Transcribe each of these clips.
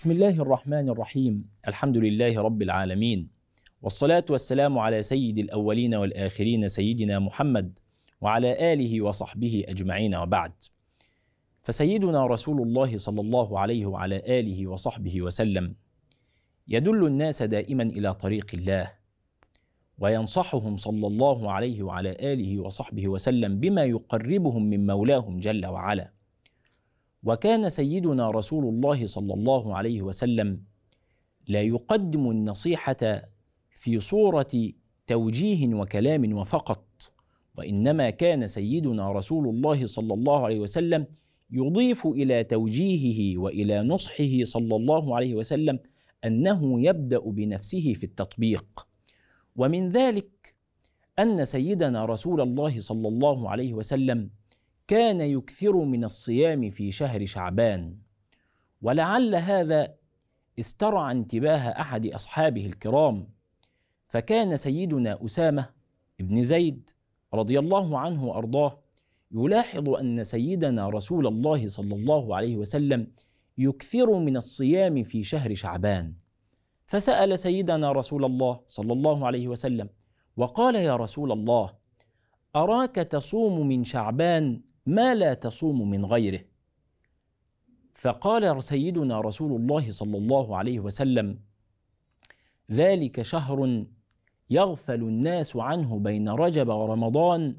بسم الله الرحمن الرحيم الحمد لله رب العالمين والصلاة والسلام على سيد الأولين والآخرين سيدنا محمد وعلى آله وصحبه أجمعين وبعد فسيدنا رسول الله صلى الله عليه وعلى آله وصحبه وسلم يدل الناس دائما إلى طريق الله وينصحهم صلى الله عليه وعلى آله وصحبه وسلم بما يقربهم من مولاهم جل وعلا وكان سيدنا رسول الله صلى الله عليه وسلم لا يقدم النصيحه في صوره توجيه وكلام وفقط وانما كان سيدنا رسول الله صلى الله عليه وسلم يضيف الى توجيهه والى نصحه صلى الله عليه وسلم انه يبدا بنفسه في التطبيق ومن ذلك ان سيدنا رسول الله صلى الله عليه وسلم كان يكثر من الصيام في شهر شعبان ولعل هذا استرعى انتباه احد اصحابه الكرام فكان سيدنا اسامه بن زيد رضي الله عنه وارضاه يلاحظ ان سيدنا رسول الله صلى الله عليه وسلم يكثر من الصيام في شهر شعبان فسال سيدنا رسول الله صلى الله عليه وسلم وقال يا رسول الله اراك تصوم من شعبان ما لا تصوم من غيره فقال سيدنا رسول الله صلى الله عليه وسلم ذلك شهر يغفل الناس عنه بين رجب ورمضان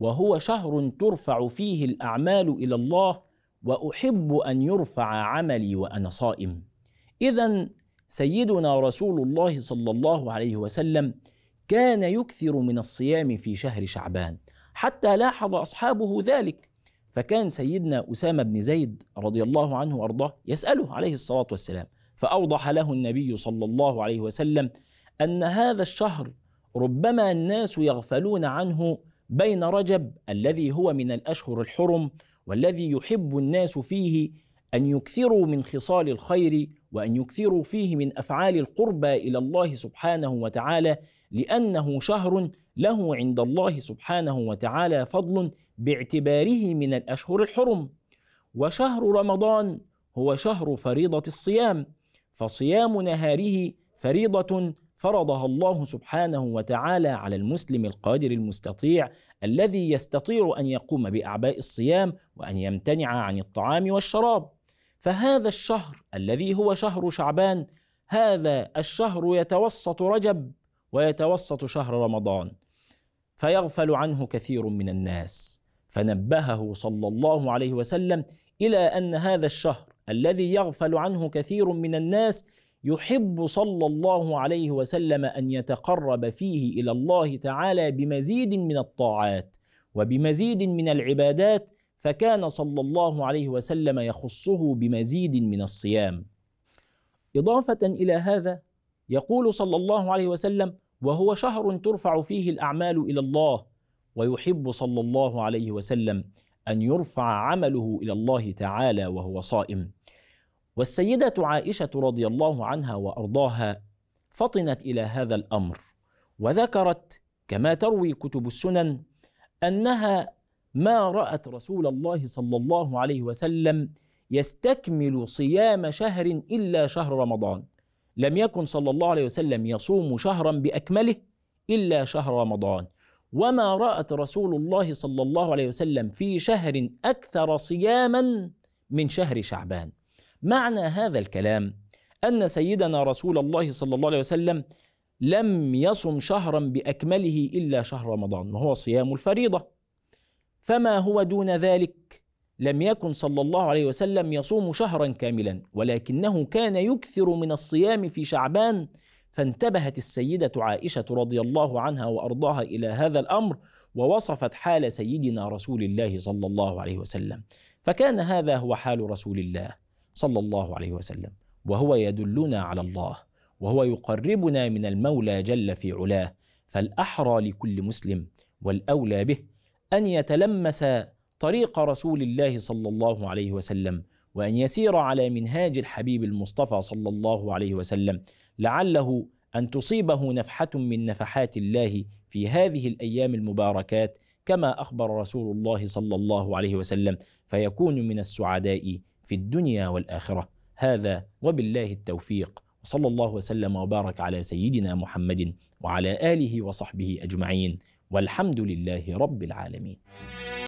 وهو شهر ترفع فيه الاعمال الى الله واحب ان يرفع عملي وانا صائم اذا سيدنا رسول الله صلى الله عليه وسلم كان يكثر من الصيام في شهر شعبان حتى لاحظ أصحابه ذلك فكان سيدنا أسامة بن زيد رضي الله عنه وأرضاه يسأله عليه الصلاة والسلام فأوضح له النبي صلى الله عليه وسلم أن هذا الشهر ربما الناس يغفلون عنه بين رجب الذي هو من الأشهر الحرم والذي يحب الناس فيه أن يكثروا من خصال الخير وأن يكثروا فيه من أفعال القربى إلى الله سبحانه وتعالى لأنه شهر له عند الله سبحانه وتعالى فضل باعتباره من الأشهر الحرم وشهر رمضان هو شهر فريضة الصيام فصيام نهاره فريضة فرضها الله سبحانه وتعالى على المسلم القادر المستطيع الذي يستطيع أن يقوم بأعباء الصيام وأن يمتنع عن الطعام والشراب فهذا الشهر الذي هو شهر شعبان هذا الشهر يتوسط رجب ويتوسط شهر رمضان فيغفل عنه كثير من الناس فنبهه صلى الله عليه وسلم الى ان هذا الشهر الذي يغفل عنه كثير من الناس يحب صلى الله عليه وسلم ان يتقرب فيه الى الله تعالى بمزيد من الطاعات وبمزيد من العبادات فكان صلى الله عليه وسلم يخصه بمزيد من الصيام اضافه الى هذا يقول صلى الله عليه وسلم وهو شهر ترفع فيه الاعمال الى الله ويحب صلى الله عليه وسلم ان يرفع عمله الى الله تعالى وهو صائم والسيده عائشه رضي الله عنها وارضاها فطنت الى هذا الامر وذكرت كما تروي كتب السنن انها ما رات رسول الله صلى الله عليه وسلم يستكمل صيام شهر الا شهر رمضان لم يكن صلى الله عليه وسلم يصوم شهرا باكمله الا شهر رمضان وما رات رسول الله صلى الله عليه وسلم في شهر اكثر صياما من شهر شعبان معنى هذا الكلام ان سيدنا رسول الله صلى الله عليه وسلم لم يصم شهرا باكمله الا شهر رمضان وهو صيام الفريضه فما هو دون ذلك لم يكن صلى الله عليه وسلم يصوم شهرا كاملا ولكنه كان يكثر من الصيام في شعبان فانتبهت السيدة عائشة رضي الله عنها وأرضاها إلى هذا الأمر ووصفت حال سيدنا رسول الله صلى الله عليه وسلم فكان هذا هو حال رسول الله صلى الله عليه وسلم وهو يدلنا على الله وهو يقربنا من المولى جل في علاه فالأحرى لكل مسلم والأولى به أن يتلمس طريق رسول الله صلى الله عليه وسلم وان يسير على منهاج الحبيب المصطفى صلى الله عليه وسلم لعله ان تصيبه نفحه من نفحات الله في هذه الايام المباركات كما اخبر رسول الله صلى الله عليه وسلم فيكون من السعداء في الدنيا والاخره هذا وبالله التوفيق وصلى الله وسلم وبارك على سيدنا محمد وعلى اله وصحبه اجمعين والحمد لله رب العالمين